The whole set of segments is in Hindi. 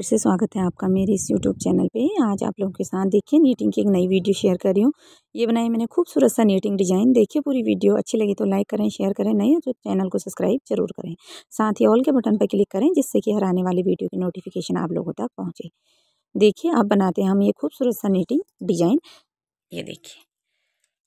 फिर से स्वागत है आपका मेरे इस यूट्यूब चैनल पे आज आप लोगों के साथ देखिए नीटिंग की एक नई वीडियो शेयर कर रही हूँ ये बनाए मैंने खूबसूरत सा नीटिंग डिजाइन देखिए पूरी वीडियो अच्छी लगी तो लाइक करें शेयर करें नए तो चैनल को सब्सक्राइब जरूर करें साथ ही ऑल के बटन पर क्लिक करें जिससे कि हर आने वाली वीडियो की नोटिफिकेशन आप लोगों तक पहुँचे देखिए आप बनाते हैं हम ये खूबसूरत सा नीटिंग डिजाइन ये देखिए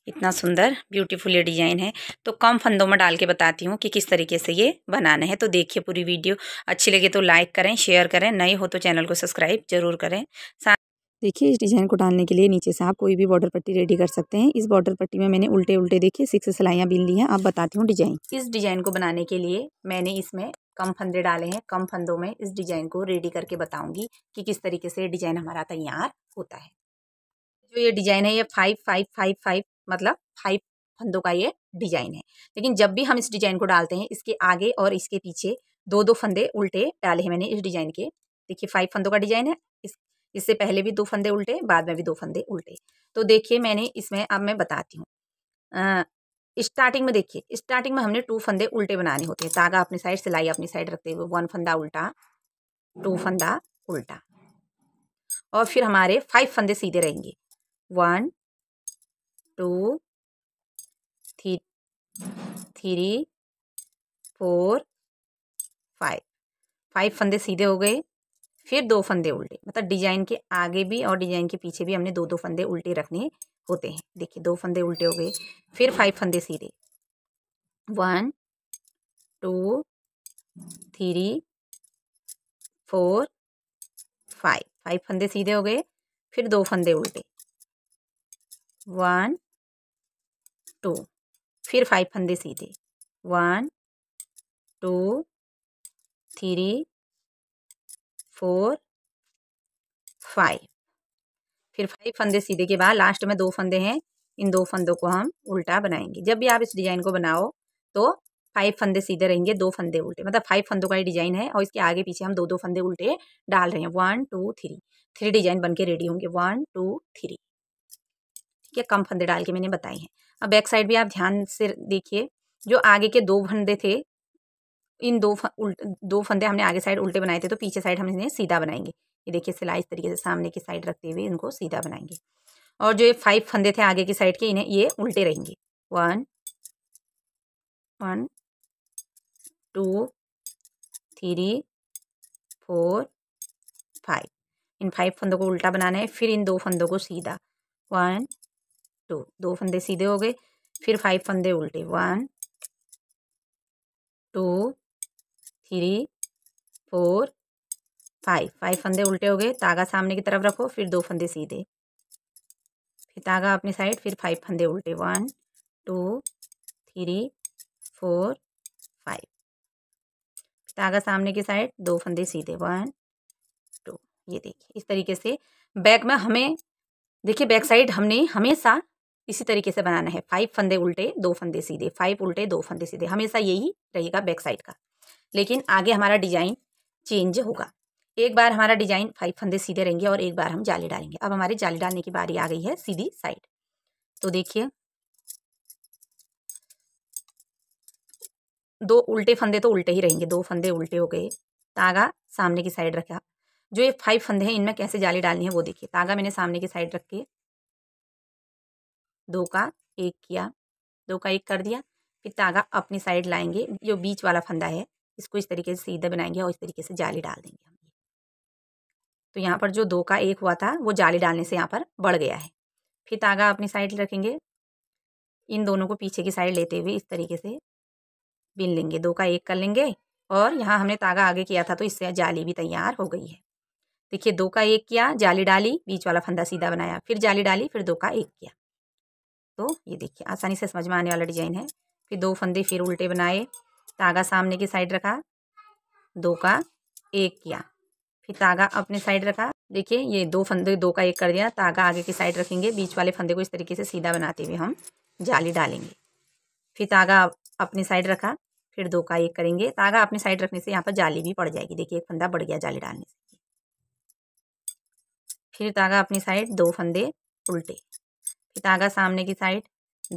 इतना सुंदर ब्यूटीफुल ये डिज़ाइन है तो कम फंदों में डाल के बताती हूँ कि किस तरीके से ये बनाना है तो देखिए पूरी वीडियो अच्छी लगे तो लाइक करें शेयर करें नए हो तो चैनल को सब्सक्राइब जरूर करें साथ देखिए इस डिज़ाइन को डालने के लिए नीचे से आप कोई भी बॉर्डर पट्टी रेडी कर सकते हैं इस बॉर्डर पट्टी में मैंने उल्टे उल्टे देखिए सिक्स सिलाइयाँ बीन ली हैं आप बताती हूँ डिज़ाइन इस डिज़ाइन को बनाने के लिए मैंने इसमें कम फंदे डाले हैं कम फंदों में इस डिज़ाइन को रेडी करके बताऊंगी कि किस तरीके से डिज़ाइन हमारा तैयार होता है जो ये डिज़ाइन है ये फाइव फाइव फाइव फाइव मतलब फाइव फंदों का ये डिजाइन है लेकिन जब भी हम इस डिजाइन को डालते हैं इसके आगे और इसके पीछे दो दो फंदे उल्टे डाले हैं मैंने इस डिजाइन के देखिए फाइव फंदों का डिजाइन है इस इससे पहले भी दो फंदे उल्टे बाद में भी दो फंदे उल्टे तो देखिए मैंने इसमें अब मैं बताती हूँ स्टार्टिंग में देखिए स्टार्टिंग में हमने टू फंदे उल्टे बनाने होते हैं तागा अपनी साइड सिलाई अपनी साइड रखते हुए वन फंदा उल्टा टू फंदा उल्टा और फिर हमारे फाइव फंदे सीधे रहेंगे one two three three four five five फंदे सीधे हो गए फिर दो फंदे उल्टे मतलब डिजाइन के आगे भी और डिजाइन के पीछे भी हमने दो दो फंदे उल्टे रखने होते हैं देखिए दो फंदे उल्टे हो गए फिर फाइव फंदे सीधे one two three four five five फंदे सीधे हो गए फिर दो फंदे उल्टे वन टू फिर फाइव फंदे सीधे one two three four five फिर फाइव फंदे सीधे के बाद लास्ट में दो फंदे हैं इन दो फंदों को हम उल्टा बनाएंगे जब भी आप इस डिज़ाइन को बनाओ तो फाइव फंदे सीधे रहेंगे दो फंदे उल्टे मतलब फाइव फंदों का ही डिजाइन है और इसके आगे पीछे हम दो दो फंदे उल्टे डाल रहे हैं one two three three design बन के रेडी होंगे वन टू थ्री ठीक है कम फंदे डाल के मैंने बताए हैं अब बैक साइड भी आप ध्यान से देखिए जो आगे के दो फंदे थे इन दो उल्ट दो फंदे हमने आगे साइड उल्टे बनाए थे तो पीछे साइड हम इन्हें सीधा बनाएंगे ये देखिए सिलाई इस तरीके से सामने की साइड रखते हुए इनको सीधा बनाएंगे और जो ये फाइव फंदे थे आगे की साइड के इन्हें ये उल्टे रहेंगे one one two three four five इन फाइव फंदों को उल्टा बनाना है फिर इन दो फंदों को सीधा वन टू दो फंदे सीधे हो गए फिर फाइव फंदे उल्टे one two three four five five फंदे उल्टे हो गए तागा सामने की तरफ रखो फिर दो फंदे सीधे फिर तागा अपनी साइड फिर फाइव फंदे उल्टे one two three four five तागा सामने की साइड दो फंदे सीधे वन टू ये देखिए इस तरीके से बैक में हमें देखिए बैक साइड हमने हमेशा इसी तरीके से बनाना है फाइव फंदे उल्टे दो फंदे सीधे फाइव उल्टे दो फंदे सीधे हमेशा यही रहेगा बैक साइड का लेकिन आगे हमारा डिजाइन चेंज होगा एक बार हमारा डिजाइन फाइव फंदे सीधे रहेंगे और एक बार हम जाली डालेंगे अब हमारे जाली डालने की बारी आ गई है सीधी साइड तो देखिए दो उल्टे फंदे तो उल्टे ही रहेंगे दो फंदे उल्टे हो गए तागा सामने की साइड रखा जो ये फाइव फंदे हैं इनमें कैसे जाली डालनी है वो देखिए तागा मैंने सामने की साइड रख के दो का एक किया दो का एक कर दिया फिर तागा अपनी साइड लाएंगे जो बीच वाला फंदा है इसको इस तरीके से सीधा बनाएंगे और इस तरीके से जाली डाल देंगे हम तो यहाँ पर जो दो का एक हुआ था वो जाली डालने से यहाँ पर बढ़ गया है फिर तागा अपनी साइड रखेंगे इन दोनों को पीछे की साइड लेते हुए इस तरीके से बिन लेंगे दो का एक कर लेंगे और यहाँ हमने तागा आगे किया था तो इससे जाली भी तैयार हो गई है देखिए दो का एक किया जाली डाली बीच वाला फंदा सीधा बनाया फिर जाली डाली फिर दो का एक किया तो ये देखिए आसानी से समझ में आने वाला डिजाइन है फिर दो फंदे फिर उल्टे बनाए तागा सामने की साइड रखा दो का एक किया फिर तागा अपने साइड रखा देखिए ये दो फंदे दो का एक कर दिया तागा आगे की साइड रखेंगे बीच वाले फंदे को इस तरीके से सीधा बनाते हुए हम जाली डालेंगे फिर तागा अपनी साइड रखा फिर दो का एक करेंगे तागा अपनी साइड रखने से यहाँ पर जाली भी पड़ जाएगी देखिए एक फंदा बढ़ गया जाली डालने से फिर तागा अपनी साइड दो फंदे उल्टे फिर धागा सामने की साइड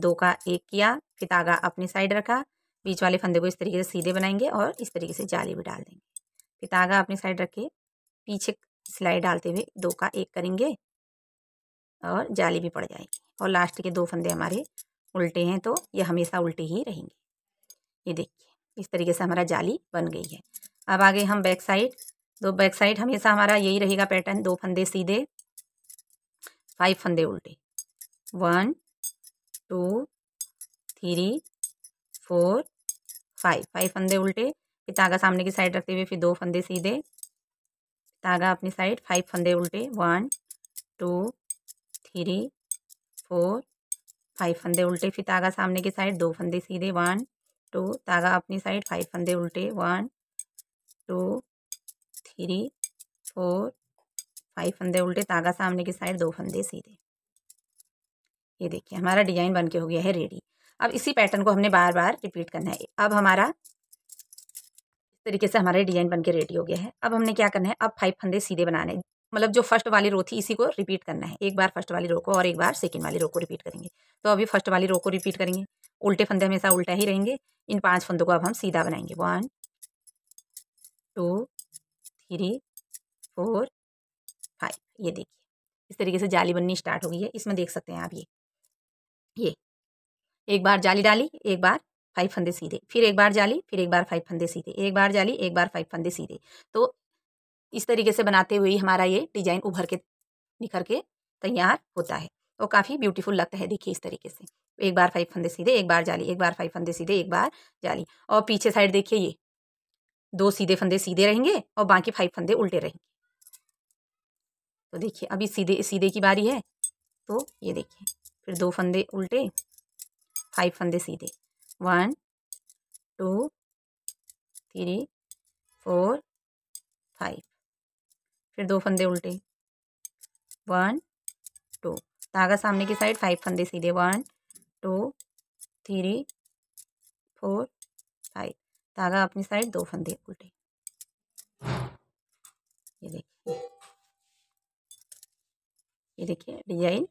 दो का एक किया फिर धागा अपनी साइड रखा बीच वाले फंदे को इस तरीके से सीधे बनाएंगे और इस तरीके से जाली भी डाल देंगे फिर धागा अपनी साइड रखे पीछे सिलाई डालते हुए दो का एक करेंगे और जाली भी पड़ जाएगी और लास्ट के दो फंदे हमारे उल्टे हैं तो ये हमेशा उल्टे ही रहेंगे ये देखिए इस तरीके से हमारा जाली बन गई है अब आगे हम बैक साइड दो बैक साइड हमेशा हमारा यही रहेगा पैटर्न दो फंदे सीधे फाइव फंदे उल्टे one two three four five five फंदे उल्टे फिर तागा सामने की साइड रखते हुए फिर दो फंदे सीधे तागा अपनी साइड फाइव फंदे उल्टे one two three four five फंदे उल्टे फिर तागा सामने की साइड दो फंदे सीधे वन टू तागा अपनी साइड फाइव फंदे उल्टे one two three four five फंदे उल्टे तागा सामने की साइड दो फंदे सीधे ये देखिए हमारा डिजाइन बन के हो गया है रेडी अब इसी पैटर्न को हमने बार बार रिपीट करना है अब हमारा इस तरीके से हमारा डिजाइन बन के रेडी हो गया है अब हमने क्या करना है अब फाइव फंदे सीधे बनाने मतलब जो फर्स्ट वाली रो थी इसी को रिपीट करना है एक बार फर्स्ट वाली रो को और एक बार सेकेंड वाली रो को रिपीट करेंगे तो अभी फर्स्ट वाली रो को रिपीट करेंगे उल्टे फंदे हमेशा उल्टा ही रहेंगे इन पांच फंदों को अब हम सीधा बनाएंगे one two three four five ये देखिए इस तरीके से जाली बननी स्टार्ट हो गई है इसमें देख सकते हैं आप ये ये एक बार जाली डाली एक बार फाइव फंदे सीधे फिर एक बार जाली फिर एक बार फाइव फंदे सीधे एक बार जाली एक बार फाइव फंदे सीधे तो इस तरीके से बनाते हुए हमारा ये डिजाइन उभर के निखर के तैयार होता है और तो काफ़ी ब्यूटीफुल लगता है देखिए इस तरीके से एक बार फाइव फंदे सीधे एक बार जाली एक बार फाइव फंदे सीधे एक बार जाली और पीछे साइड देखिए ये दो सीधे फंदे सीधे रहेंगे और बाकी फाइव फंदे उल्टे रहेंगे तो देखिए अभी सीधे सीधे की बारी है तो ये देखिए फिर दो फंदे उल्टे फाइव फंदे सीधे one two three four five फिर दो फंदे उल्टे वन टू धागा सामने की साइड फाइव फंदे सीधे one two three four five धागा अपनी साइड दो फंदे उल्टे ये देखिए ये देखिए डिजाइन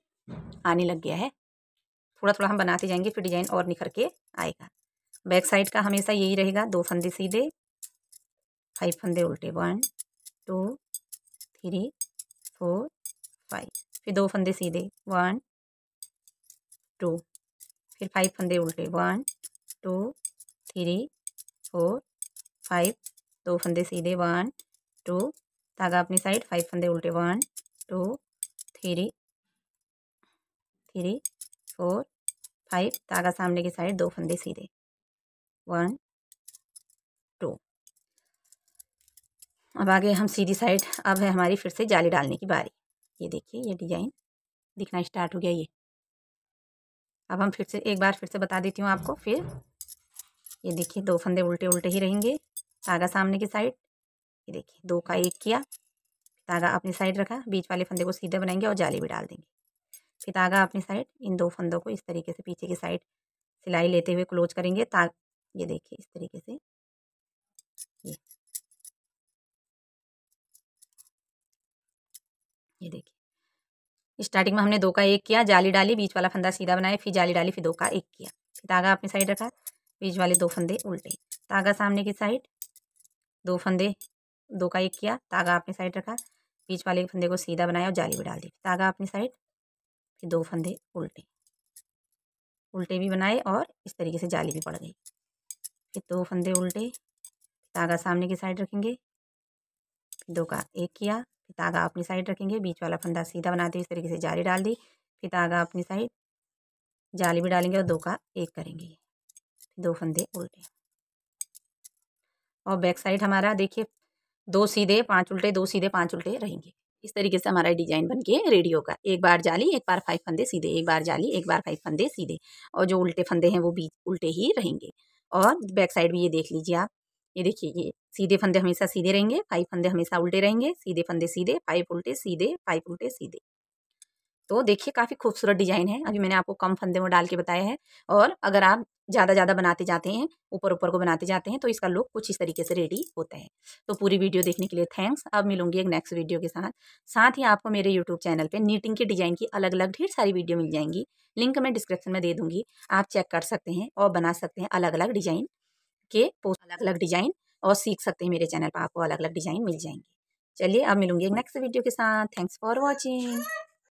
आने लग गया है थोड़ा थोड़ा हम बनाते जाएंगे फिर डिजाइन और निखर के आएगा बैक साइड का हमेशा यही रहेगा दो फंदे सीधे फाइव फंदे उल्टे one two three four five फिर दो फंदे सीधे वन टू फिर फाइव फंदे उल्टे one two three four five दो फंदे सीधे वन टू धागा अपनी साइड फाइव फंदे उल्टे one two three three four five धागा सामने की साइड दो फंदे सीधे वन टू अब आगे हम सीधी साइड अब है हमारी फिर से जाली डालने की बारी ये देखिए ये डिजाइन दिखना स्टार्ट हो गया ये अब हम फिर से एक बार फिर से बता देती हूँ आपको फिर ये देखिए दो फंदे उल्टे उल्टे ही रहेंगे धागा सामने की साइड ये देखिए दो का एक किया धागा अपनी साइड रखा बीच वाले फंदे को सीधे बनाएंगे और जाली भी डाल देंगे फिर धागा अपनी साइड इन दो फंदों को इस तरीके से पीछे की साइड सिलाई लेते हुए क्लोज करेंगे ता ये देखिए इस तरीके से ये ये देखिए स्टार्टिंग में हमने दो का एक किया जाली डाली बीच वाला फंदा सीधा बनाया फिर जाली डाली फिर दो का एक किया फिर धागा अपनी साइड रखा बीच वाले दो फंदे उल्टे तागा सामने की साइड दो फंदे दो का एक किया तागा अपनी साइड रखा बीच वाले फंदे को सीधा बनाया और जाली भी डाल दी तागा अपनी साइड कि दो फंदे उल्टे उल्टे भी बनाए और इस तरीके से जाली भी पड़ गई फिर दो फंदे उल्टे तागा सामने की साइड रखेंगे दो का एक किया फिर तागा अपनी साइड रखेंगे बीच वाला फंदा सीधा बनाते इस तरीके से जाली डाल दी फिर तागा अपनी साइड जाली भी डालेंगे और दो का एक करेंगे दो फंदे उल्टे और बैक साइड हमारा देखिए दो सीधे पांच उल्टे दो सीधे पांच उल्टे रहेंगे इस तरीके से हमारा डिजाइन बन के रेडी होगा एक बार जाली एक बार फाइव फंदे सीधे एक बार जाली एक बार फाइव फंदे सीधे और जो उल्टे फंदे हैं वो बीच उल्टे ही रहेंगे और बैक साइड भी ये देख लीजिए आप ये देखिए ये सीधे फंदे हमेशा सीधे रहेंगे फाइव फंदे हमेशा उल्टे रहेंगे सीधे फंदे सीधे फाइव उल्टे सीधे फाइव उल्टे सीधे तो देखिए काफ़ी खूबसूरत डिजाइन है अभी मैंने आपको कम फंदे में डाल के बताया है और अगर आप ज़्यादा ज़्यादा बनाते जाते हैं ऊपर ऊपर को बनाते जाते हैं तो इसका लुक कुछ इस तरीके से रेडी होता है तो पूरी वीडियो देखने के लिए थैंक्स अब मिलूंगी एक नेक्स्ट वीडियो के साथ साथ ही आपको मेरे यूट्यूब चैनल पे नीटिंग के डिज़ाइन की अलग अलग ढेर सारी वीडियो मिल जाएंगी लिंक मैं डिस्क्रिप्शन में दे दूँगी आप चेक कर सकते हैं और बना सकते हैं अलग अलग डिज़ाइन के पोस्ट अलग अलग डिज़ाइन और सीख सकते हैं मेरे चैनल पर आपको अलग अलग डिज़ाइन मिल जाएंगे चलिए अब मिलूंगी एक नेक्स्ट वीडियो के साथ थैंक्स फॉर वॉचिंग